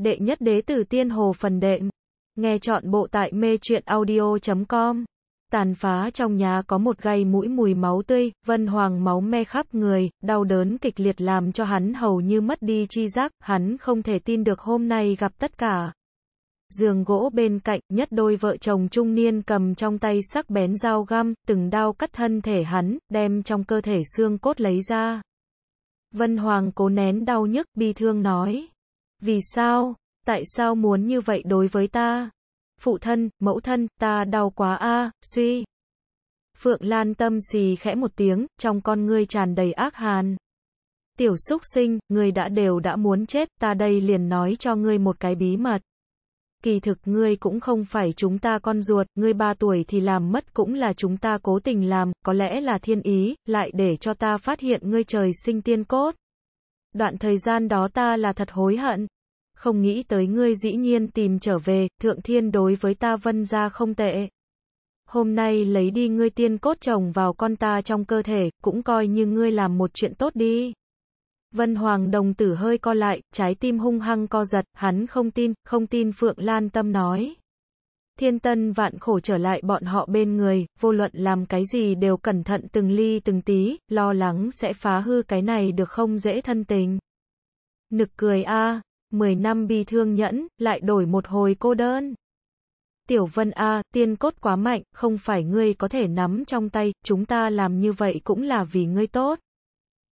đệ nhất đế tử tiên hồ phần đệm. Nghe chọn bộ tại mê truyện audio.com. Tàn phá trong nhà có một gai mũi mùi máu tươi, vân hoàng máu me khắp người, đau đớn kịch liệt làm cho hắn hầu như mất đi chi giác, hắn không thể tin được hôm nay gặp tất cả. Giường gỗ bên cạnh, nhất đôi vợ chồng trung niên cầm trong tay sắc bén dao găm, từng đao cắt thân thể hắn, đem trong cơ thể xương cốt lấy ra. Vân Hoàng cố nén đau nhức bi thương nói. Vì sao? Tại sao muốn như vậy đối với ta? Phụ thân, mẫu thân, ta đau quá a, suy. Phượng Lan tâm xì khẽ một tiếng, trong con ngươi tràn đầy ác hàn. Tiểu xúc sinh, ngươi đã đều đã muốn chết, ta đây liền nói cho ngươi một cái bí mật. Kỳ thực ngươi cũng không phải chúng ta con ruột, ngươi ba tuổi thì làm mất cũng là chúng ta cố tình làm, có lẽ là thiên ý, lại để cho ta phát hiện ngươi trời sinh tiên cốt. Đoạn thời gian đó ta là thật hối hận, không nghĩ tới ngươi dĩ nhiên tìm trở về, thượng thiên đối với ta vân ra không tệ. Hôm nay lấy đi ngươi tiên cốt chồng vào con ta trong cơ thể, cũng coi như ngươi làm một chuyện tốt đi. Vân Hoàng đồng tử hơi co lại, trái tim hung hăng co giật, hắn không tin, không tin Phượng Lan Tâm nói. Thiên tân vạn khổ trở lại bọn họ bên người, vô luận làm cái gì đều cẩn thận từng ly từng tí, lo lắng sẽ phá hư cái này được không dễ thân tình. Nực cười a 10 năm bi thương nhẫn, lại đổi một hồi cô đơn. Tiểu Vân A, tiên cốt quá mạnh, không phải ngươi có thể nắm trong tay, chúng ta làm như vậy cũng là vì ngươi tốt.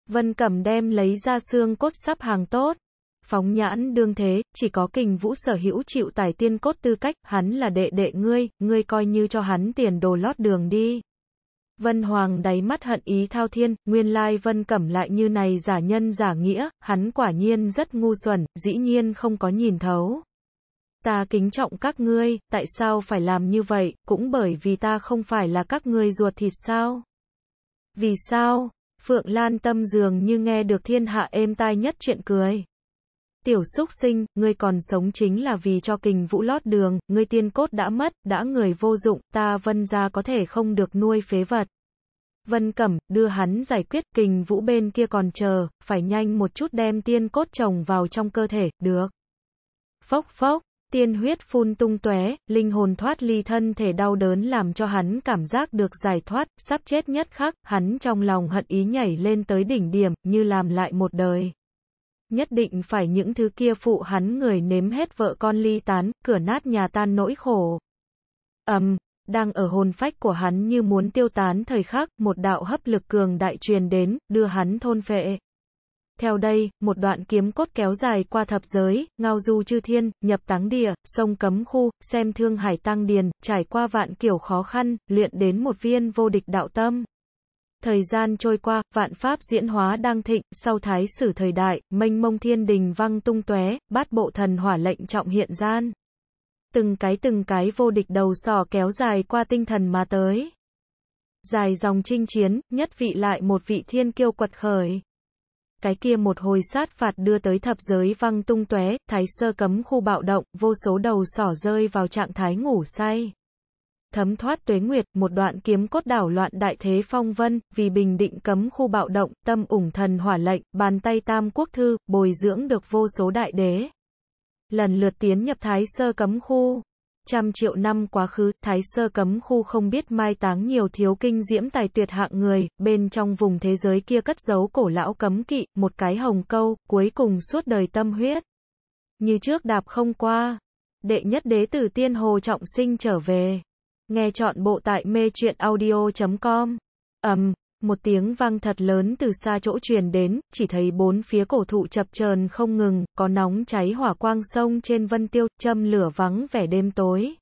Vân Cẩm đem lấy ra xương cốt sắp hàng tốt. Phóng nhãn đương thế, chỉ có kình vũ sở hữu chịu tải tiên cốt tư cách, hắn là đệ đệ ngươi, ngươi coi như cho hắn tiền đồ lót đường đi. Vân Hoàng đáy mắt hận ý thao thiên, nguyên lai Vân Cẩm lại như này giả nhân giả nghĩa, hắn quả nhiên rất ngu xuẩn, dĩ nhiên không có nhìn thấu. Ta kính trọng các ngươi, tại sao phải làm như vậy, cũng bởi vì ta không phải là các ngươi ruột thịt sao? Vì sao? Phượng Lan tâm dường như nghe được thiên hạ êm tai nhất chuyện cười tiểu xúc sinh, ngươi còn sống chính là vì cho kình vũ lót đường, ngươi tiên cốt đã mất, đã người vô dụng, ta vân gia có thể không được nuôi phế vật. Vân Cẩm, đưa hắn giải quyết, kình vũ bên kia còn chờ, phải nhanh một chút đem tiên cốt trồng vào trong cơ thể, được. Phốc phốc, tiên huyết phun tung tóe, linh hồn thoát ly thân thể đau đớn làm cho hắn cảm giác được giải thoát, sắp chết nhất khắc, hắn trong lòng hận ý nhảy lên tới đỉnh điểm, như làm lại một đời. Nhất định phải những thứ kia phụ hắn người nếm hết vợ con ly tán, cửa nát nhà tan nỗi khổ. Ầm, um, đang ở hồn phách của hắn như muốn tiêu tán thời khắc, một đạo hấp lực cường đại truyền đến, đưa hắn thôn phệ. Theo đây, một đoạn kiếm cốt kéo dài qua thập giới, ngao du chư thiên, nhập táng địa, sông cấm khu, xem thương hải tăng điền, trải qua vạn kiểu khó khăn, luyện đến một viên vô địch đạo tâm. Thời gian trôi qua, vạn pháp diễn hóa đang thịnh, sau thái sử thời đại, mênh mông thiên đình văng tung tóe, bát bộ thần hỏa lệnh trọng hiện gian. Từng cái từng cái vô địch đầu sỏ kéo dài qua tinh thần mà tới. Dài dòng chinh chiến, nhất vị lại một vị thiên kiêu quật khởi. Cái kia một hồi sát phạt đưa tới thập giới văng tung tóe, thái sơ cấm khu bạo động, vô số đầu sỏ rơi vào trạng thái ngủ say thấm thoát tuế nguyệt, một đoạn kiếm cốt đảo loạn đại thế phong vân, vì bình định cấm khu bạo động, tâm ủng thần hỏa lệnh, bàn tay tam quốc thư, bồi dưỡng được vô số đại đế. Lần lượt tiến nhập thái sơ cấm khu. Trăm triệu năm quá khứ, thái sơ cấm khu không biết mai táng nhiều thiếu kinh diễm tài tuyệt hạng người, bên trong vùng thế giới kia cất giấu cổ lão cấm kỵ, một cái hồng câu, cuối cùng suốt đời tâm huyết. Như trước đạp không qua, đệ nhất đế tử tiên hồ trọng sinh trở về. Nghe chọn bộ tại mê truyện audio.com. ầm, um, một tiếng vang thật lớn từ xa chỗ truyền đến, chỉ thấy bốn phía cổ thụ chập chờn không ngừng, có nóng cháy hỏa quang sông trên vân tiêu, châm lửa vắng vẻ đêm tối.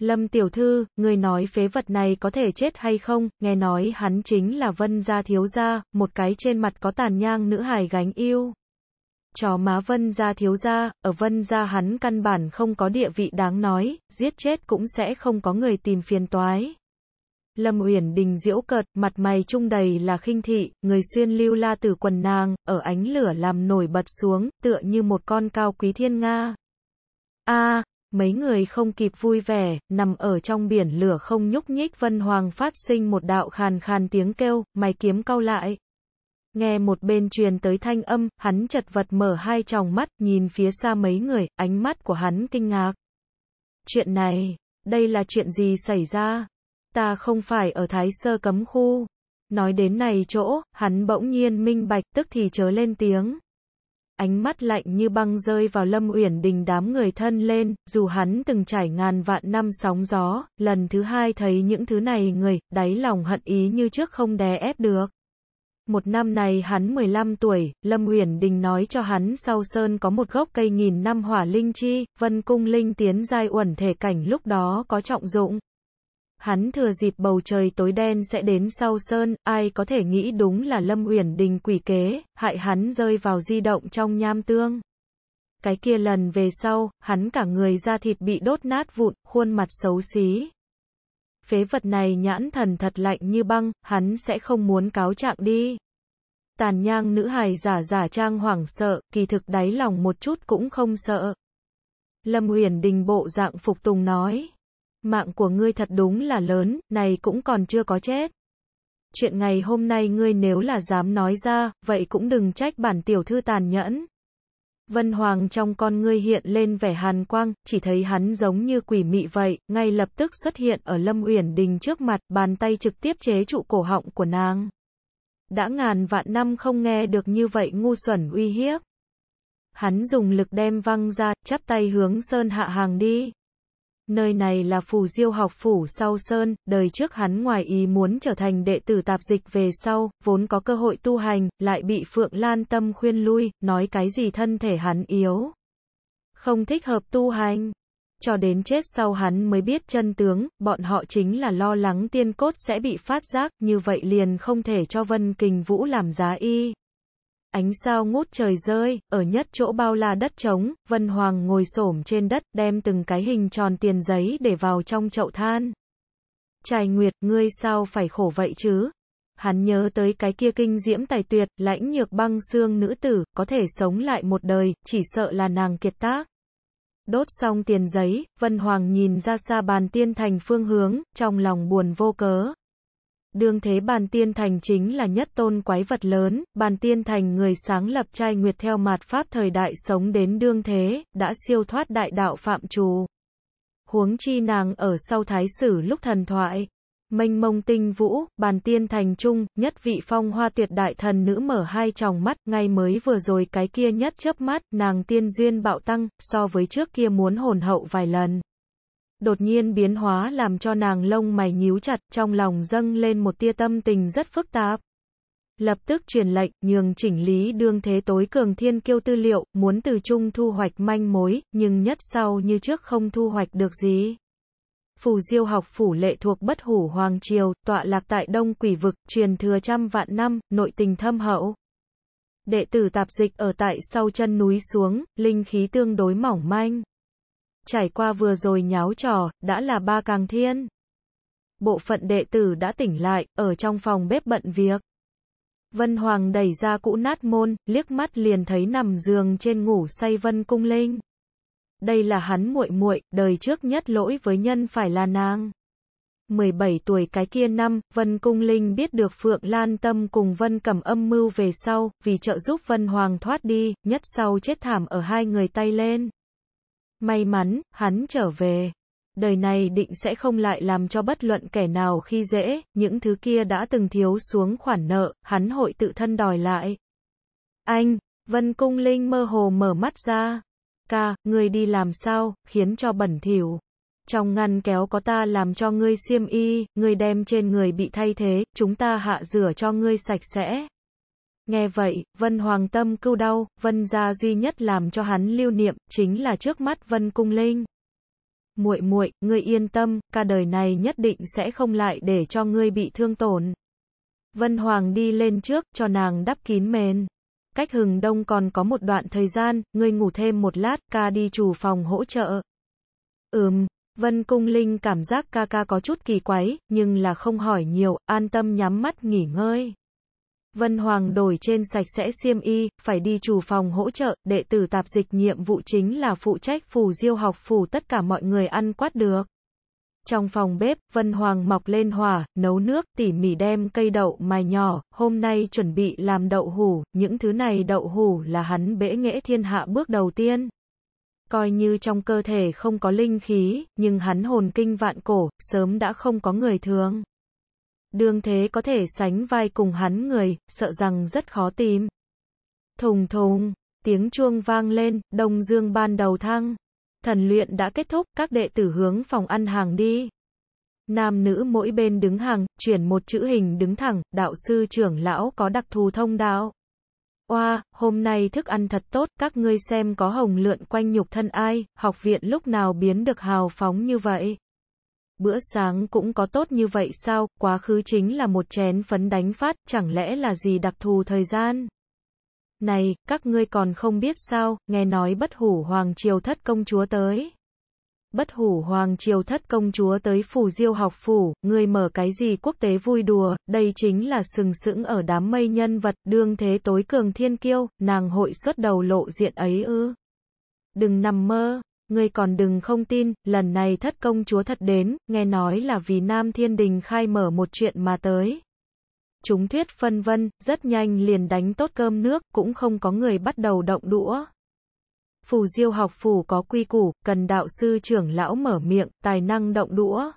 Lâm tiểu thư, người nói phế vật này có thể chết hay không, nghe nói hắn chính là vân gia thiếu gia, một cái trên mặt có tàn nhang nữ hài gánh yêu chó má Vân Gia thiếu gia, ở Vân Gia hắn căn bản không có địa vị đáng nói, giết chết cũng sẽ không có người tìm phiền toái. Lâm Uyển Đình diễu cợt, mặt mày trung đầy là khinh thị, người xuyên lưu la từ quần nàng, ở ánh lửa làm nổi bật xuống, tựa như một con cao quý thiên nga. A, mấy người không kịp vui vẻ, nằm ở trong biển lửa không nhúc nhích Vân Hoàng phát sinh một đạo khàn khàn tiếng kêu, mày kiếm cau lại. Nghe một bên truyền tới thanh âm, hắn chật vật mở hai tròng mắt, nhìn phía xa mấy người, ánh mắt của hắn kinh ngạc. Chuyện này, đây là chuyện gì xảy ra? Ta không phải ở Thái Sơ cấm khu. Nói đến này chỗ, hắn bỗng nhiên minh bạch tức thì chớ lên tiếng. Ánh mắt lạnh như băng rơi vào lâm uyển đình đám người thân lên, dù hắn từng trải ngàn vạn năm sóng gió, lần thứ hai thấy những thứ này người, đáy lòng hận ý như trước không đè ép được. Một năm này hắn 15 tuổi, Lâm Uyển Đình nói cho hắn sau sơn có một gốc cây nghìn năm hỏa linh chi, vân cung linh tiến giai uẩn thể cảnh lúc đó có trọng dụng. Hắn thừa dịp bầu trời tối đen sẽ đến sau sơn, ai có thể nghĩ đúng là Lâm Uyển Đình quỷ kế, hại hắn rơi vào di động trong nham tương. Cái kia lần về sau, hắn cả người da thịt bị đốt nát vụn, khuôn mặt xấu xí, phế vật này nhãn thần thật lạnh như băng, hắn sẽ không muốn cáo trạng đi. Tàn nhang nữ hài giả giả trang hoảng sợ, kỳ thực đáy lòng một chút cũng không sợ. Lâm huyền đình bộ dạng phục tùng nói. Mạng của ngươi thật đúng là lớn, này cũng còn chưa có chết. Chuyện ngày hôm nay ngươi nếu là dám nói ra, vậy cũng đừng trách bản tiểu thư tàn nhẫn. Vân Hoàng trong con ngươi hiện lên vẻ hàn quang, chỉ thấy hắn giống như quỷ mị vậy, ngay lập tức xuất hiện ở Lâm Uyển Đình trước mặt, bàn tay trực tiếp chế trụ cổ họng của nàng. Đã ngàn vạn năm không nghe được như vậy ngu xuẩn uy hiếp. Hắn dùng lực đem văng ra, chắp tay hướng Sơn Hạ Hàng đi. Nơi này là phủ diêu học phủ sau sơn, đời trước hắn ngoài ý muốn trở thành đệ tử tạp dịch về sau, vốn có cơ hội tu hành, lại bị Phượng Lan Tâm khuyên lui, nói cái gì thân thể hắn yếu. Không thích hợp tu hành. Cho đến chết sau hắn mới biết chân tướng, bọn họ chính là lo lắng tiên cốt sẽ bị phát giác, như vậy liền không thể cho Vân Kình Vũ làm giá y. Ánh sao ngút trời rơi, ở nhất chỗ bao la đất trống, Vân Hoàng ngồi xổm trên đất, đem từng cái hình tròn tiền giấy để vào trong chậu than. Trài Nguyệt, ngươi sao phải khổ vậy chứ? Hắn nhớ tới cái kia kinh diễm tài tuyệt, lãnh nhược băng xương nữ tử, có thể sống lại một đời, chỉ sợ là nàng kiệt tác. Đốt xong tiền giấy, Vân Hoàng nhìn ra xa bàn tiên thành phương hướng, trong lòng buồn vô cớ. Đương thế bàn tiên thành chính là nhất tôn quái vật lớn, bàn tiên thành người sáng lập trai nguyệt theo mạt pháp thời đại sống đến đương thế, đã siêu thoát đại đạo phạm trù. Huống chi nàng ở sau thái sử lúc thần thoại, mênh mông tinh vũ, bàn tiên thành trung, nhất vị phong hoa tuyệt đại thần nữ mở hai tròng mắt, ngay mới vừa rồi cái kia nhất chớp mắt, nàng tiên duyên bạo tăng, so với trước kia muốn hồn hậu vài lần đột nhiên biến hóa làm cho nàng lông mày nhíu chặt, trong lòng dâng lên một tia tâm tình rất phức tạp. Lập tức truyền lệnh, nhường chỉnh lý đương thế tối cường thiên kiêu tư liệu, muốn từ trung thu hoạch manh mối, nhưng nhất sau như trước không thu hoạch được gì. Phù diêu học phủ lệ thuộc bất hủ Hoàng Triều, tọa lạc tại Đông Quỷ Vực, truyền thừa trăm vạn năm, nội tình thâm hậu. Đệ tử tạp dịch ở tại sau chân núi xuống, linh khí tương đối mỏng manh trải qua vừa rồi nháo trò, đã là ba càng thiên. Bộ phận đệ tử đã tỉnh lại, ở trong phòng bếp bận việc. Vân Hoàng đẩy ra cũ nát môn, liếc mắt liền thấy nằm giường trên ngủ say Vân Cung Linh. Đây là hắn muội muội, đời trước nhất lỗi với nhân phải là nàng. 17 tuổi cái kia năm, Vân Cung Linh biết được Phượng Lan Tâm cùng Vân cầm âm mưu về sau, vì trợ giúp Vân Hoàng thoát đi, nhất sau chết thảm ở hai người tay lên. May mắn, hắn trở về. Đời này định sẽ không lại làm cho bất luận kẻ nào khi dễ, những thứ kia đã từng thiếu xuống khoản nợ, hắn hội tự thân đòi lại. Anh, Vân Cung Linh mơ hồ mở mắt ra. Ca, người đi làm sao, khiến cho bẩn thỉu. Trong ngăn kéo có ta làm cho ngươi xiêm y, ngươi đem trên người bị thay thế, chúng ta hạ rửa cho ngươi sạch sẽ. Nghe vậy, Vân Hoàng Tâm cưu đau, Vân gia duy nhất làm cho hắn lưu niệm, chính là trước mắt Vân Cung Linh. Muội muội, ngươi yên tâm, cả đời này nhất định sẽ không lại để cho ngươi bị thương tổn. Vân Hoàng đi lên trước, cho nàng đắp kín mền. Cách hừng đông còn có một đoạn thời gian, ngươi ngủ thêm một lát, ca đi chủ phòng hỗ trợ. Ừm, Vân Cung Linh cảm giác ca ca có chút kỳ quái, nhưng là không hỏi nhiều, an tâm nhắm mắt nghỉ ngơi. Vân Hoàng đổi trên sạch sẽ xiêm y, phải đi chủ phòng hỗ trợ, đệ tử tạp dịch nhiệm vụ chính là phụ trách phù diêu học phủ tất cả mọi người ăn quát được. Trong phòng bếp, Vân Hoàng mọc lên hỏa, nấu nước, tỉ mỉ đem cây đậu mài nhỏ, hôm nay chuẩn bị làm đậu hủ, những thứ này đậu hủ là hắn bể nghệ thiên hạ bước đầu tiên. Coi như trong cơ thể không có linh khí, nhưng hắn hồn kinh vạn cổ, sớm đã không có người thương đương thế có thể sánh vai cùng hắn người, sợ rằng rất khó tìm. Thùng thùng, tiếng chuông vang lên, đông dương ban đầu thăng. Thần luyện đã kết thúc, các đệ tử hướng phòng ăn hàng đi. Nam nữ mỗi bên đứng hàng, chuyển một chữ hình đứng thẳng, đạo sư trưởng lão có đặc thù thông đạo. Oa, wow, hôm nay thức ăn thật tốt, các ngươi xem có hồng lượn quanh nhục thân ai, học viện lúc nào biến được hào phóng như vậy bữa sáng cũng có tốt như vậy sao, quá khứ chính là một chén phấn đánh phát, chẳng lẽ là gì đặc thù thời gian? Này, các ngươi còn không biết sao, nghe nói bất hủ hoàng triều thất công chúa tới. Bất hủ hoàng triều thất công chúa tới phủ diêu học phủ, người mở cái gì quốc tế vui đùa, đây chính là sừng sững ở đám mây nhân vật, đương thế tối cường thiên kiêu, nàng hội xuất đầu lộ diện ấy ư. Đừng nằm mơ, Ngươi còn đừng không tin, lần này thất công chúa thật đến, nghe nói là vì Nam Thiên Đình khai mở một chuyện mà tới. Chúng thuyết phân vân, rất nhanh liền đánh tốt cơm nước, cũng không có người bắt đầu động đũa. Phù diêu học phù có quy củ, cần đạo sư trưởng lão mở miệng, tài năng động đũa.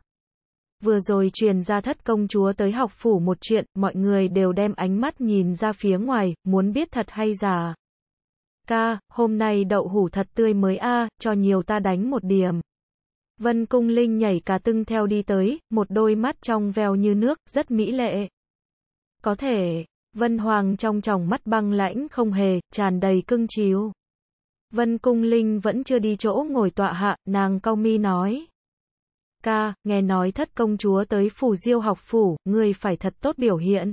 Vừa rồi truyền ra thất công chúa tới học phủ một chuyện, mọi người đều đem ánh mắt nhìn ra phía ngoài, muốn biết thật hay giả ca, hôm nay đậu hủ thật tươi mới a, à, cho nhiều ta đánh một điểm. Vân Cung Linh nhảy cả tưng theo đi tới, một đôi mắt trong veo như nước, rất mỹ lệ. Có thể, Vân Hoàng trong tròng mắt băng lãnh không hề, tràn đầy cưng chiếu. Vân Cung Linh vẫn chưa đi chỗ ngồi tọa hạ, nàng cau mi nói. Ca, nghe nói thất công chúa tới phủ diêu học phủ, ngươi phải thật tốt biểu hiện.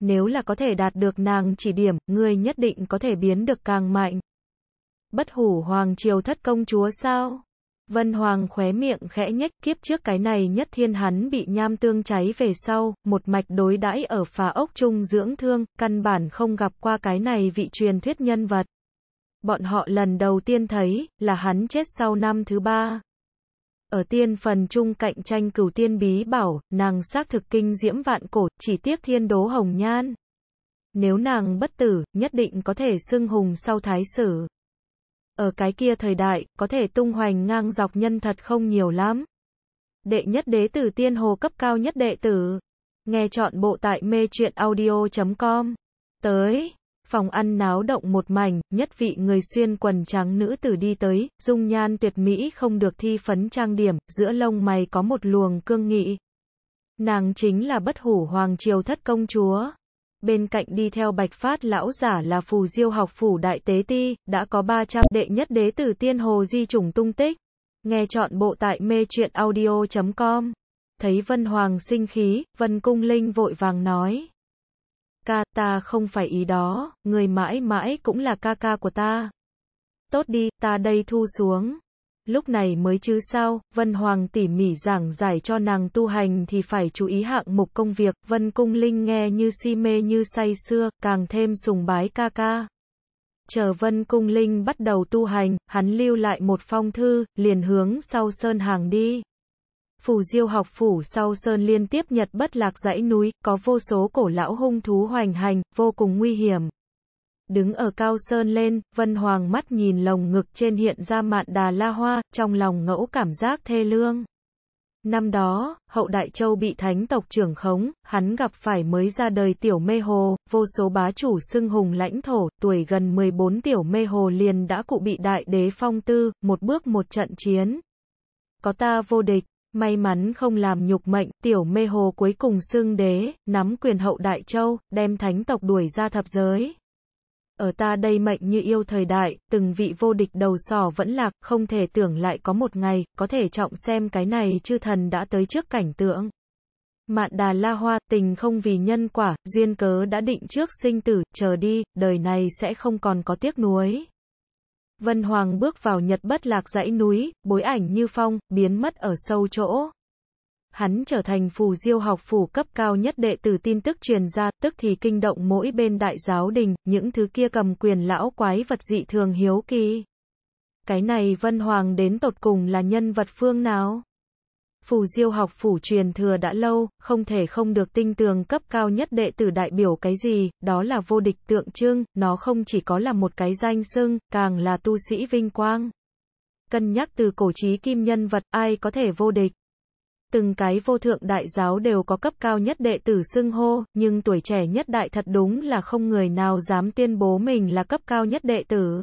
Nếu là có thể đạt được nàng chỉ điểm, ngươi nhất định có thể biến được càng mạnh. Bất hủ hoàng triều thất công chúa sao? Vân Hoàng khóe miệng khẽ nhếch kiếp trước cái này nhất thiên hắn bị nham tương cháy về sau, một mạch đối đãi ở phà ốc trung dưỡng thương, căn bản không gặp qua cái này vị truyền thuyết nhân vật. Bọn họ lần đầu tiên thấy, là hắn chết sau năm thứ ba. Ở tiên phần trung cạnh tranh cửu tiên bí bảo, nàng xác thực kinh diễm vạn cổ, chỉ tiếc thiên đố hồng nhan. Nếu nàng bất tử, nhất định có thể xưng hùng sau thái sử. Ở cái kia thời đại, có thể tung hoành ngang dọc nhân thật không nhiều lắm. Đệ nhất đế tử tiên hồ cấp cao nhất đệ tử. Nghe chọn bộ tại mê truyện audio.com. Tới phòng ăn náo động một mảnh, nhất vị người xuyên quần trắng nữ tử đi tới, dung nhan tuyệt mỹ không được thi phấn trang điểm, giữa lông mày có một luồng cương nghị. Nàng chính là bất hủ hoàng triều thất công chúa. Bên cạnh đi theo bạch phát lão giả là phù diêu học phủ đại tế ti, đã có 300 đệ nhất đế tử tiên hồ di chủng tung tích. Nghe chọn bộ tại mê chuyện audio.com. Thấy Vân Hoàng sinh khí, Vân Cung Linh vội vàng nói. Ca ta không phải ý đó, người mãi mãi cũng là ca ca của ta. Tốt đi, ta đây thu xuống. Lúc này mới chứ sao, Vân Hoàng tỉ mỉ giảng giải cho nàng tu hành thì phải chú ý hạng mục công việc, Vân Cung Linh nghe như si mê như say xưa, càng thêm sùng bái ca ca. Chờ Vân Cung Linh bắt đầu tu hành, hắn lưu lại một phong thư, liền hướng sau Sơn Hàng đi. Phủ Diêu học phủ sau sơn liên tiếp nhật bất lạc dãy núi, có vô số cổ lão hung thú hoành hành, vô cùng nguy hiểm. Đứng ở cao sơn lên, Vân Hoàng mắt nhìn lồng ngực trên hiện ra mạn đà la hoa, trong lòng ngẫu cảm giác thê lương. Năm đó, hậu đại châu bị thánh tộc trưởng khống, hắn gặp phải mới ra đời tiểu mê hồ, vô số bá chủ xưng hùng lãnh thổ, tuổi gần 14 tiểu mê hồ liền đã cụ bị đại đế phong tư, một bước một trận chiến. Có ta vô địch, May mắn không làm nhục mệnh, tiểu mê hồ cuối cùng xưng đế, nắm quyền hậu đại châu, đem thánh tộc đuổi ra thập giới. Ở ta đây mệnh như yêu thời đại, từng vị vô địch đầu sỏ vẫn lạc, không thể tưởng lại có một ngày, có thể trọng xem cái này chư thần đã tới trước cảnh tượng. Mạn đà la hoa, tình không vì nhân quả, duyên cớ đã định trước sinh tử, chờ đi, đời này sẽ không còn có tiếc nuối. Vân Hoàng bước vào nhật bất lạc dãy núi, bối ảnh như phong, biến mất ở sâu chỗ. Hắn trở thành phù diêu học phù cấp cao nhất đệ tử tin tức truyền ra, tức thì kinh động mỗi bên đại giáo đình, những thứ kia cầm quyền lão quái vật dị thường hiếu kỳ. Cái này Vân Hoàng đến tột cùng là nhân vật phương nào? Phủ diêu học phủ truyền thừa đã lâu, không thể không được tinh tường cấp cao nhất đệ tử đại biểu cái gì, đó là vô địch tượng trưng, nó không chỉ có là một cái danh xưng, càng là tu sĩ vinh quang. Cân nhắc từ cổ trí kim nhân vật, ai có thể vô địch. Từng cái vô thượng đại giáo đều có cấp cao nhất đệ tử xưng hô, nhưng tuổi trẻ nhất đại thật đúng là không người nào dám tuyên bố mình là cấp cao nhất đệ tử.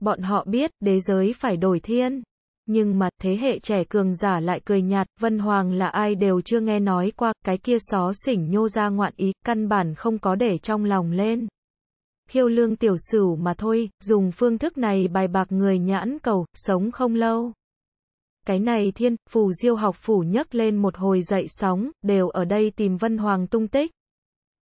Bọn họ biết, đế giới phải đổi thiên nhưng mà thế hệ trẻ cường giả lại cười nhạt, Vân Hoàng là ai đều chưa nghe nói qua, cái kia xó xỉnh nhô ra ngoạn ý, căn bản không có để trong lòng lên. Khiêu lương tiểu sửu mà thôi, dùng phương thức này bài bạc người nhãn cầu, sống không lâu. Cái này thiên, phù diêu học phủ nhấc lên một hồi dậy sóng, đều ở đây tìm Vân Hoàng tung tích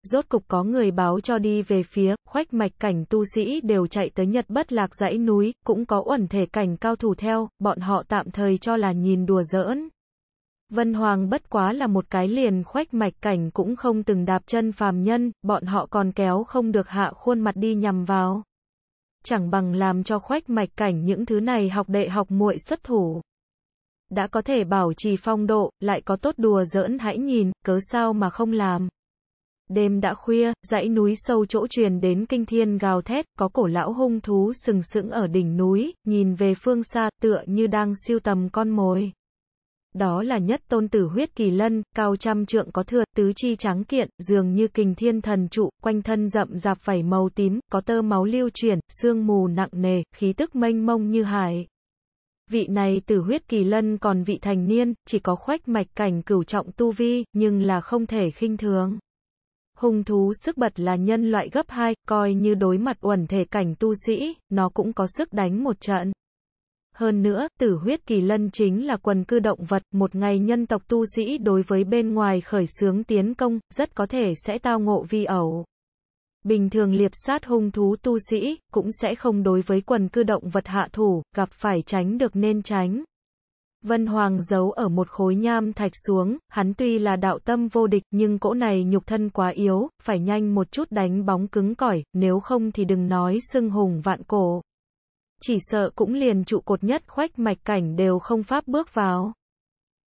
rốt cục có người báo cho đi về phía, khoách mạch cảnh tu sĩ đều chạy tới Nhật bất lạc dãy núi, cũng có uẩn thể cảnh cao thủ theo, bọn họ tạm thời cho là nhìn đùa giỡn. Vân Hoàng bất quá là một cái liền khoách mạch cảnh cũng không từng đạp chân phàm nhân, bọn họ còn kéo không được hạ khuôn mặt đi nhằm vào. Chẳng bằng làm cho khoách mạch cảnh những thứ này học đệ học muội xuất thủ đã có thể bảo trì phong độ, lại có tốt đùa giỡn hãy nhìn, cớ sao mà không làm. Đêm đã khuya, dãy núi sâu chỗ truyền đến kinh thiên gào thét, có cổ lão hung thú sừng sững ở đỉnh núi, nhìn về phương xa tựa như đang siêu tầm con mồi. Đó là nhất tôn tử huyết kỳ lân, cao trăm trượng có thừa, tứ chi trắng kiện, dường như kinh thiên thần trụ, quanh thân rậm rạp vảy màu tím, có tơ máu lưu chuyển, sương mù nặng nề, khí tức mênh mông như hải. Vị này tử huyết kỳ lân còn vị thành niên, chỉ có khoách mạch cảnh cửu trọng tu vi, nhưng là không thể khinh thường. Hung thú sức bật là nhân loại gấp 2, coi như đối mặt uẩn thể cảnh tu sĩ, nó cũng có sức đánh một trận. Hơn nữa, tử huyết kỳ lân chính là quần cư động vật, một ngày nhân tộc tu sĩ đối với bên ngoài khởi xướng tiến công, rất có thể sẽ tao ngộ vi ẩu. Bình thường liệp sát hung thú tu sĩ, cũng sẽ không đối với quần cư động vật hạ thủ, gặp phải tránh được nên tránh, Vân Hoàng giấu ở một khối nham thạch xuống, hắn tuy là đạo tâm vô địch nhưng cỗ này nhục thân quá yếu, phải nhanh một chút đánh bóng cứng cỏi, nếu không thì đừng nói sưng hùng vạn cổ. Chỉ sợ cũng liền trụ cột nhất khoách mạch cảnh đều không pháp bước vào.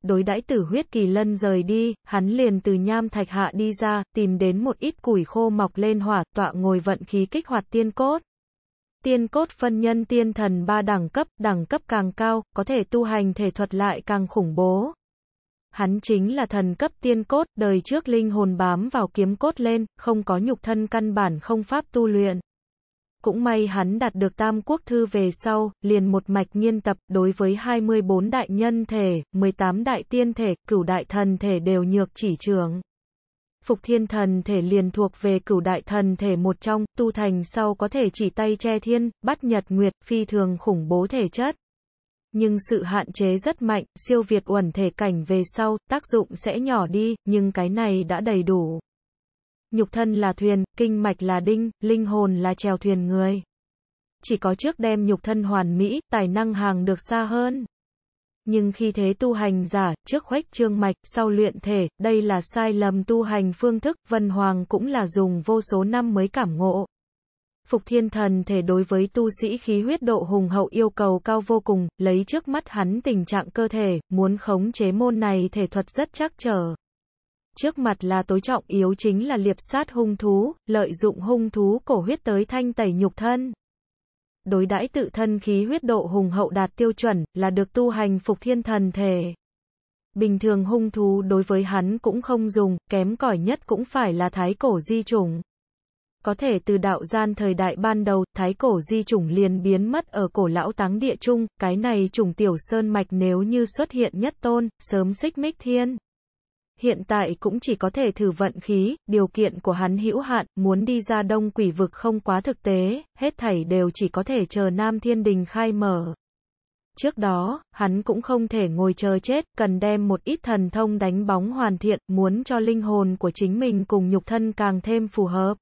Đối đãi tử huyết kỳ lân rời đi, hắn liền từ nham thạch hạ đi ra, tìm đến một ít củi khô mọc lên hỏa, tọa ngồi vận khí kích hoạt tiên cốt. Tiên cốt phân nhân tiên thần ba đẳng cấp, đẳng cấp càng cao, có thể tu hành thể thuật lại càng khủng bố. Hắn chính là thần cấp tiên cốt, đời trước linh hồn bám vào kiếm cốt lên, không có nhục thân căn bản không pháp tu luyện. Cũng may hắn đạt được tam quốc thư về sau, liền một mạch nghiên tập, đối với 24 đại nhân thể, 18 đại tiên thể, cửu đại thần thể đều nhược chỉ trường. Phục thiên thần thể liền thuộc về cửu đại thần thể một trong, tu thành sau có thể chỉ tay che thiên, bắt nhật nguyệt, phi thường khủng bố thể chất. Nhưng sự hạn chế rất mạnh, siêu việt uẩn thể cảnh về sau, tác dụng sẽ nhỏ đi, nhưng cái này đã đầy đủ. Nhục thân là thuyền, kinh mạch là đinh, linh hồn là chèo thuyền người. Chỉ có trước đem nhục thân hoàn mỹ, tài năng hàng được xa hơn nhưng khi thế tu hành giả, trước khuếch trương mạch, sau luyện thể, đây là sai lầm tu hành phương thức, Vân Hoàng cũng là dùng vô số năm mới cảm ngộ. Phục thiên thần thể đối với tu sĩ khí huyết độ hùng hậu yêu cầu cao vô cùng, lấy trước mắt hắn tình trạng cơ thể, muốn khống chế môn này thể thuật rất chắc trở. Trước mặt là tối trọng yếu chính là liệp sát hung thú, lợi dụng hung thú cổ huyết tới thanh tẩy nhục thân đối đãi tự thân khí huyết độ hùng hậu đạt tiêu chuẩn, là được tu hành phục thiên thần thể. Bình thường hung thú đối với hắn cũng không dùng, kém cỏi nhất cũng phải là thái cổ di chủng. Có thể từ đạo gian thời đại ban đầu, thái cổ di chủng liền biến mất ở cổ lão táng địa trung, cái này chủng tiểu sơn mạch nếu như xuất hiện nhất tôn, sớm xích mích thiên hiện tại cũng chỉ có thể thử vận khí, điều kiện của hắn hữu hạn, muốn đi ra đông quỷ vực không quá thực tế, hết thảy đều chỉ có thể chờ Nam Thiên Đình khai mở. Trước đó, hắn cũng không thể ngồi chờ chết, cần đem một ít thần thông đánh bóng hoàn thiện, muốn cho linh hồn của chính mình cùng nhục thân càng thêm phù hợp.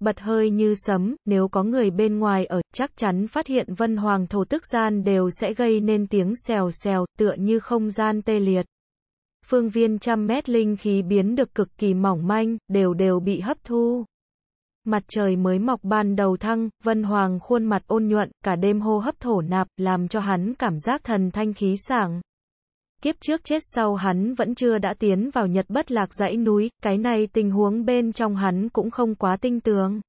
Bật hơi như sấm, nếu có người bên ngoài ở, chắc chắn phát hiện vân hoàng thổ tức gian đều sẽ gây nên tiếng xèo xèo, tựa như không gian tê liệt phương viên trăm mét linh khí biến được cực kỳ mỏng manh, đều đều bị hấp thu. Mặt trời mới mọc ban đầu thăng, Vân Hoàng khuôn mặt ôn nhuận, cả đêm hô hấp thổ nạp, làm cho hắn cảm giác thần thanh khí sảng. Kiếp trước chết sau hắn vẫn chưa đã tiến vào Nhật bất lạc dãy núi, cái này tình huống bên trong hắn cũng không quá tinh tường.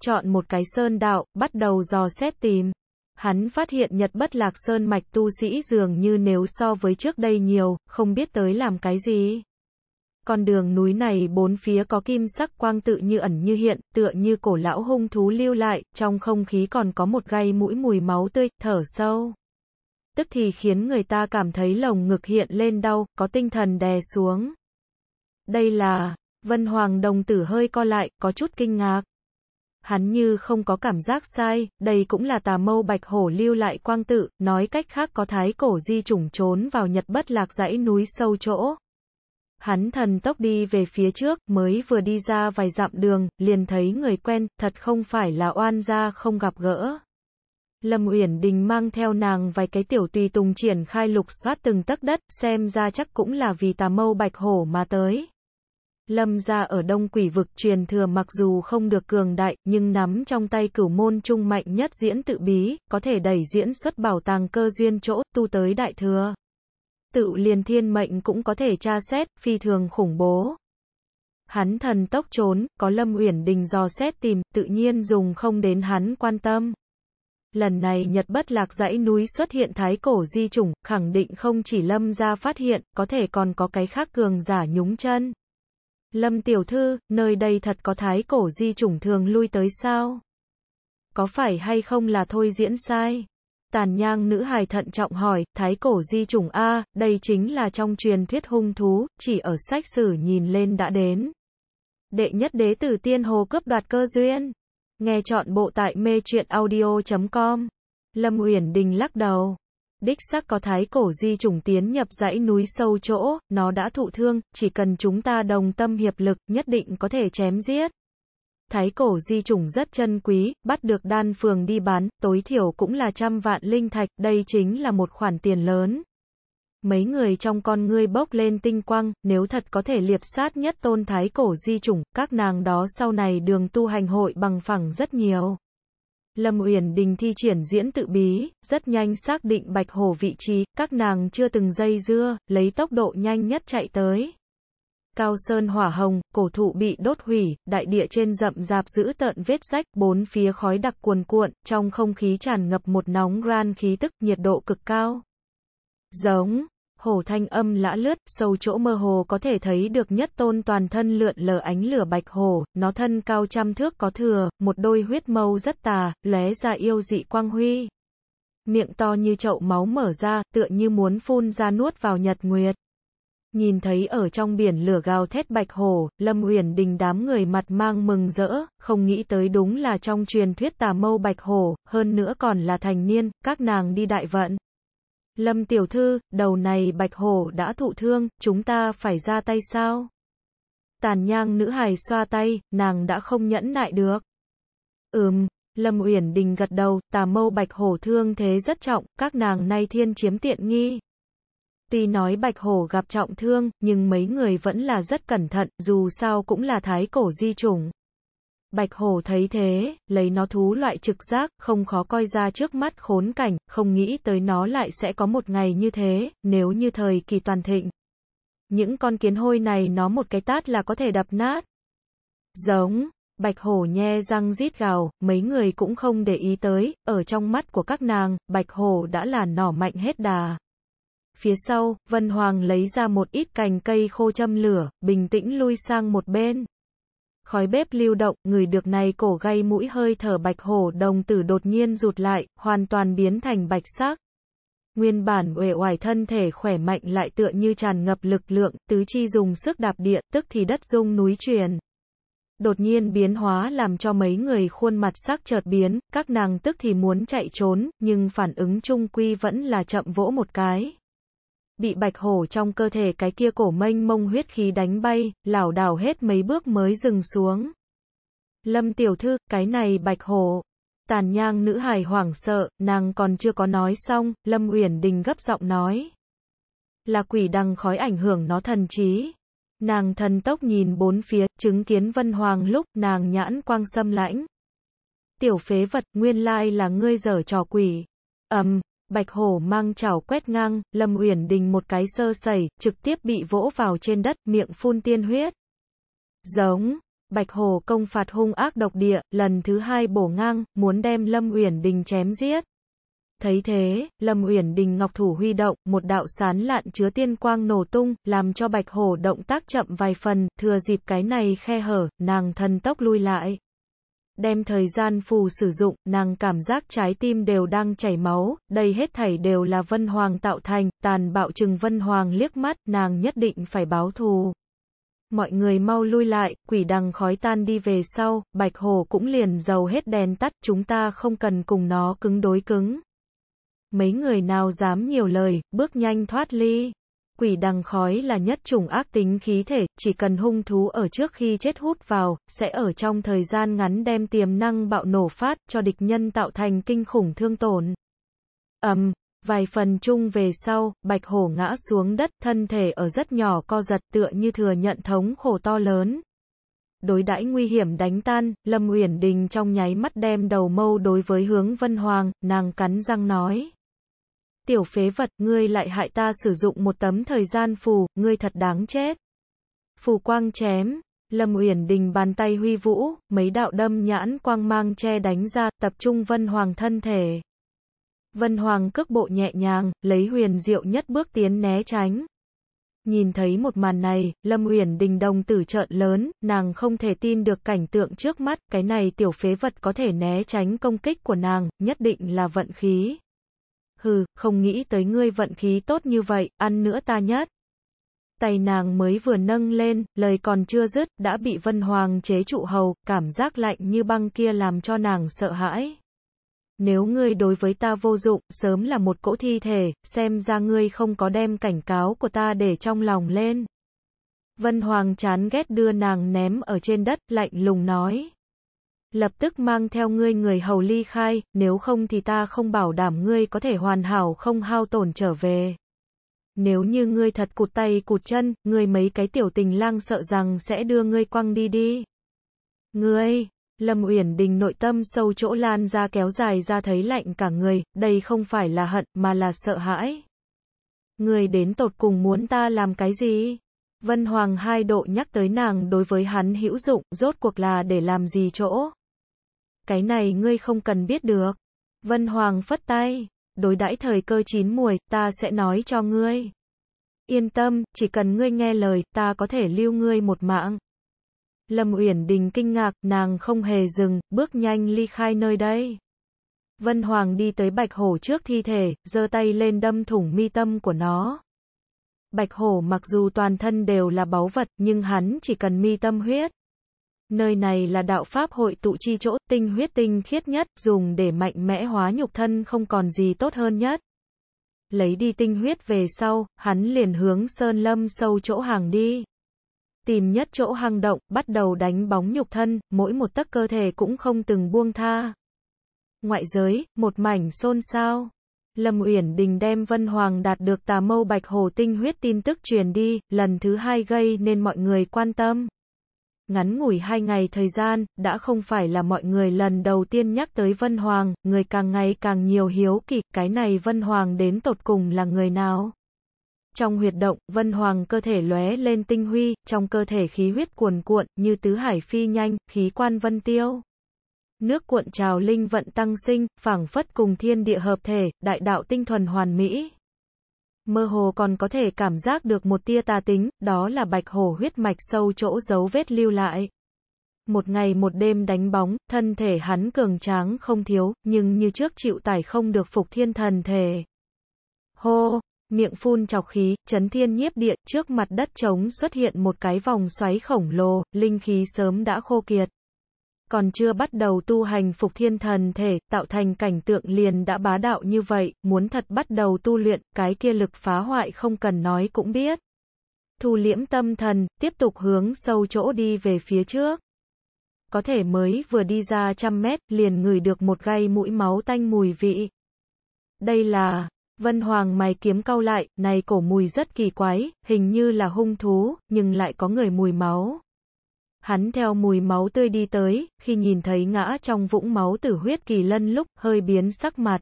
Chọn một cái sơn đạo, bắt đầu dò xét tìm hắn phát hiện Nhật Bất Lạc Sơn mạch tu sĩ dường như nếu so với trước đây nhiều, không biết tới làm cái gì. Con đường núi này bốn phía có kim sắc quang tự như ẩn như hiện, tựa như cổ lão hung thú lưu lại, trong không khí còn có một gai mũi mùi máu tươi, thở sâu. Tức thì khiến người ta cảm thấy lồng ngực hiện lên đau, có tinh thần đè xuống. Đây là, Vân Hoàng đồng tử hơi co lại, có chút kinh ngạc hắn như không có cảm giác sai, đây cũng là tà mâu bạch hổ lưu lại quang tự, nói cách khác có thái cổ di chủng trốn vào nhật bất lạc dãy núi sâu chỗ. Hắn thần tốc đi về phía trước, mới vừa đi ra vài dặm đường, liền thấy người quen, thật không phải là oan gia không gặp gỡ. Lâm Uyển Đình mang theo nàng vài cái tiểu tùy tùng triển khai lục soát từng tấc đất, xem ra chắc cũng là vì tà mâu bạch hổ mà tới. Lâm gia ở Đông Quỷ vực truyền thừa mặc dù không được cường đại, nhưng nắm trong tay cửu môn trung mạnh nhất diễn tự bí, có thể đẩy diễn xuất bảo tàng cơ duyên chỗ, tu tới đại thừa. Tự liền thiên mệnh cũng có thể tra xét, phi thường khủng bố. Hắn thần tốc trốn, có Lâm Uyển Đình dò xét tìm, tự nhiên dùng không đến hắn quan tâm. Lần này Nhật bất lạc dãy núi xuất hiện thái cổ di chủng, khẳng định không chỉ Lâm gia phát hiện, có thể còn có cái khác cường giả nhúng chân. Lâm tiểu thư, nơi đây thật có thái cổ di chủng thường lui tới sao? Có phải hay không là thôi diễn sai? Tàn nhang nữ hài thận trọng hỏi, thái cổ di chủng A, đây chính là trong truyền thuyết hung thú, chỉ ở sách sử nhìn lên đã đến. Đệ nhất đế tử tiên hồ cướp đoạt cơ duyên. Nghe chọn bộ tại mê truyện audio.com. Lâm Uyển Đình lắc đầu. Đích xác có thái cổ di trùng tiến nhập dãy núi sâu chỗ, nó đã thụ thương, chỉ cần chúng ta đồng tâm hiệp lực, nhất định có thể chém giết. Thái cổ di trùng rất chân quý, bắt được đan phường đi bán, tối thiểu cũng là trăm vạn linh thạch, đây chính là một khoản tiền lớn. Mấy người trong con ngươi bốc lên tinh quang, nếu thật có thể liệp sát nhất tôn thái cổ di trùng, các nàng đó sau này đường tu hành hội bằng phẳng rất nhiều. Lâm Uyển Đình thi triển diễn tự bí, rất nhanh xác định Bạch hồ vị trí, các nàng chưa từng dây dưa, lấy tốc độ nhanh nhất chạy tới. Cao sơn hỏa hồng, cổ thụ bị đốt hủy, đại địa trên rậm rạp giữ tợn vết rách, bốn phía khói đặc cuồn cuộn, trong không khí tràn ngập một nóng ran khí tức, nhiệt độ cực cao. Giống hổ thanh âm lã lướt, sâu chỗ mơ hồ có thể thấy được nhất tôn toàn thân lượn lờ ánh lửa bạch hổ, nó thân cao trăm thước có thừa, một đôi huyết mâu rất tà, lóe ra yêu dị quang huy. Miệng to như chậu máu mở ra, tựa như muốn phun ra nuốt vào nhật nguyệt. Nhìn thấy ở trong biển lửa gào thét bạch hổ, Lâm Uyển Đình đám người mặt mang mừng rỡ, không nghĩ tới đúng là trong truyền thuyết tà mâu bạch hổ, hơn nữa còn là thành niên, các nàng đi đại vận. Lâm tiểu thư, đầu này bạch hổ đã thụ thương, chúng ta phải ra tay sao? Tàn nhang nữ hài xoa tay, nàng đã không nhẫn nại được. Ừm, Lâm Uyển Đình gật đầu, tà mâu bạch hổ thương thế rất trọng, các nàng nay thiên chiếm tiện nghi. Tuy nói bạch hổ gặp trọng thương, nhưng mấy người vẫn là rất cẩn thận, dù sao cũng là thái cổ di chủng. Bạch hổ thấy thế, lấy nó thú loại trực giác, không khó coi ra trước mắt khốn cảnh, không nghĩ tới nó lại sẽ có một ngày như thế, nếu như thời kỳ toàn thịnh. Những con kiến hôi này nó một cái tát là có thể đập nát. Giống, bạch hổ nhe răng rít gào, mấy người cũng không để ý tới, ở trong mắt của các nàng, bạch hổ đã là nỏ mạnh hết đà. Phía sau, Vân Hoàng lấy ra một ít cành cây khô châm lửa, bình tĩnh lui sang một bên khói bếp lưu động, người được này cổ gây mũi hơi thở bạch hổ đồng tử đột nhiên rụt lại, hoàn toàn biến thành bạch sắc. Nguyên bản uể oải thân thể khỏe mạnh lại tựa như tràn ngập lực lượng, tứ chi dùng sức đạp địa, tức thì đất rung núi chuyển. Đột nhiên biến hóa làm cho mấy người khuôn mặt sắc chợt biến, các nàng tức thì muốn chạy trốn, nhưng phản ứng chung quy vẫn là chậm vỗ một cái bị bạch hổ trong cơ thể cái kia cổ mênh mông huyết khí đánh bay, lảo đảo hết mấy bước mới dừng xuống. Lâm tiểu thư, cái này bạch hổ. Tàn nhang nữ hài hoảng sợ, nàng còn chưa có nói xong, Lâm Uyển Đình gấp giọng nói. Là quỷ đằng khói ảnh hưởng nó thần trí. Nàng thần tốc nhìn bốn phía, chứng kiến Vân Hoàng lúc nàng nhãn quang xâm lãnh. Tiểu phế vật, nguyên lai là ngươi dở trò quỷ. Ầm, Bạch Hổ mang chảo quét ngang, Lâm Uyển Đình một cái sơ sẩy, trực tiếp bị vỗ vào trên đất, miệng phun tiên huyết. Giống, Bạch Hổ công phạt hung ác độc địa, lần thứ hai bổ ngang, muốn đem Lâm Uyển Đình chém giết. Thấy thế, Lâm Uyển Đình ngọc thủ huy động, một đạo sán lạn chứa tiên quang nổ tung, làm cho Bạch Hổ động tác chậm vài phần, thừa dịp cái này khe hở, nàng thần tốc lui lại đem thời gian phù sử dụng, nàng cảm giác trái tim đều đang chảy máu, đây hết thảy đều là Vân Hoàng tạo thành, tàn bạo trừng Vân Hoàng liếc mắt, nàng nhất định phải báo thù. Mọi người mau lui lại, quỷ đằng khói tan đi về sau, bạch hồ cũng liền dầu hết đèn tắt, chúng ta không cần cùng nó cứng đối cứng. Mấy người nào dám nhiều lời, bước nhanh thoát ly quỷ đằng khói là nhất chủng ác tính khí thể, chỉ cần hung thú ở trước khi chết hút vào, sẽ ở trong thời gian ngắn đem tiềm năng bạo nổ phát cho địch nhân tạo thành kinh khủng thương tổn. Ầm, vài phần chung về sau, bạch hổ ngã xuống đất, thân thể ở rất nhỏ co giật tựa như thừa nhận thống khổ to lớn. Đối đãi nguy hiểm đánh tan, Lâm Uyển Đình trong nháy mắt đem đầu mâu đối với hướng Vân Hoàng, nàng cắn răng nói tiểu phế vật, ngươi lại hại ta sử dụng một tấm thời gian phù, ngươi thật đáng chết. Phù quang chém, Lâm Uyển Đình bàn tay huy vũ, mấy đạo đâm nhãn quang mang che đánh ra, tập trung Vân Hoàng thân thể. Vân Hoàng cước bộ nhẹ nhàng, lấy huyền diệu nhất bước tiến né tránh. Nhìn thấy một màn này, Lâm Uyển Đình đồng tử trợn lớn, nàng không thể tin được cảnh tượng trước mắt, cái này tiểu phế vật có thể né tránh công kích của nàng, nhất định là vận khí hừ, không nghĩ tới ngươi vận khí tốt như vậy, ăn nữa ta nhát. Tay nàng mới vừa nâng lên, lời còn chưa dứt, đã bị Vân Hoàng chế trụ hầu, cảm giác lạnh như băng kia làm cho nàng sợ hãi. Nếu ngươi đối với ta vô dụng, sớm là một cỗ thi thể, xem ra ngươi không có đem cảnh cáo của ta để trong lòng lên. Vân Hoàng chán ghét đưa nàng ném ở trên đất, lạnh lùng nói lập tức mang theo ngươi người hầu ly khai, nếu không thì ta không bảo đảm ngươi có thể hoàn hảo không hao tổn trở về. Nếu như ngươi thật cụt tay cụt chân, ngươi mấy cái tiểu tình lang sợ rằng sẽ đưa ngươi quăng đi đi. Ngươi, Lâm Uyển Đình nội tâm sâu chỗ lan ra kéo dài ra thấy lạnh cả người, đây không phải là hận mà là sợ hãi. Ngươi đến tột cùng muốn ta làm cái gì? Vân Hoàng hai độ nhắc tới nàng đối với hắn hữu dụng, rốt cuộc là để làm gì chỗ? Cái này ngươi không cần biết được. Vân Hoàng phất tay, đối đãi thời cơ chín muồi, ta sẽ nói cho ngươi. Yên tâm, chỉ cần ngươi nghe lời, ta có thể lưu ngươi một mạng. Lâm Uyển Đình kinh ngạc, nàng không hề dừng, bước nhanh ly khai nơi đây. Vân Hoàng đi tới bạch hổ trước thi thể, giơ tay lên đâm thủng mi tâm của nó. Bạch hổ mặc dù toàn thân đều là báu vật, nhưng hắn chỉ cần mi tâm huyết. Nơi này là đạo Pháp hội tụ chi chỗ, tinh huyết tinh khiết nhất, dùng để mạnh mẽ hóa nhục thân không còn gì tốt hơn nhất. Lấy đi tinh huyết về sau, hắn liền hướng sơn lâm sâu chỗ hàng đi. Tìm nhất chỗ hang động, bắt đầu đánh bóng nhục thân, mỗi một tấc cơ thể cũng không từng buông tha. Ngoại giới, một mảnh xôn xao. Lâm Uyển Đình đem Vân Hoàng đạt được tà mâu bạch hồ tinh huyết tin tức truyền đi, lần thứ hai gây nên mọi người quan tâm. Ngắn ngủi hai ngày thời gian, đã không phải là mọi người lần đầu tiên nhắc tới Vân Hoàng, người càng ngày càng nhiều hiếu kỳ, cái này Vân Hoàng đến tột cùng là người nào? Trong huyệt động, Vân Hoàng cơ thể lóe lên tinh huy, trong cơ thể khí huyết cuồn cuộn, như tứ hải phi nhanh, khí quan vân tiêu. Nước cuộn trào linh vận tăng sinh, phảng phất cùng thiên địa hợp thể, đại đạo tinh thuần hoàn mỹ mơ hồ còn có thể cảm giác được một tia tà tính, đó là bạch hổ huyết mạch sâu chỗ dấu vết lưu lại. Một ngày một đêm đánh bóng, thân thể hắn cường tráng không thiếu, nhưng như trước chịu tải không được phục thiên thần thể. Hô, miệng phun chọc khí, chấn thiên nhiếp địa, trước mặt đất trống xuất hiện một cái vòng xoáy khổng lồ, linh khí sớm đã khô kiệt còn chưa bắt đầu tu hành phục thiên thần thể, tạo thành cảnh tượng liền đã bá đạo như vậy, muốn thật bắt đầu tu luyện, cái kia lực phá hoại không cần nói cũng biết. Thu liễm tâm thần, tiếp tục hướng sâu chỗ đi về phía trước. Có thể mới vừa đi ra trăm mét, liền ngửi được một gai mũi máu tanh mùi vị. Đây là, Vân Hoàng mày kiếm cau lại, này cổ mùi rất kỳ quái, hình như là hung thú, nhưng lại có người mùi máu. Hắn theo mùi máu tươi đi tới, khi nhìn thấy ngã trong vũng máu tử huyết kỳ lân lúc, hơi biến sắc mặt.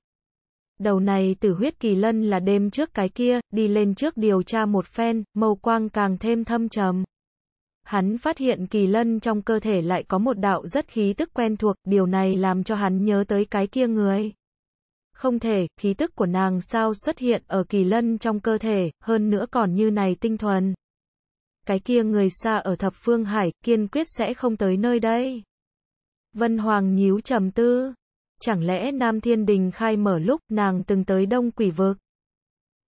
Đầu này tử huyết kỳ lân là đêm trước cái kia, đi lên trước điều tra một phen, màu quang càng thêm thâm trầm. Hắn phát hiện kỳ lân trong cơ thể lại có một đạo rất khí tức quen thuộc, điều này làm cho hắn nhớ tới cái kia người. Không thể, khí tức của nàng sao xuất hiện ở kỳ lân trong cơ thể, hơn nữa còn như này tinh thuần cái kia người xa ở thập phương hải, kiên quyết sẽ không tới nơi đây. Vân Hoàng nhíu trầm tư. Chẳng lẽ Nam Thiên Đình khai mở lúc nàng từng tới Đông Quỷ Vực?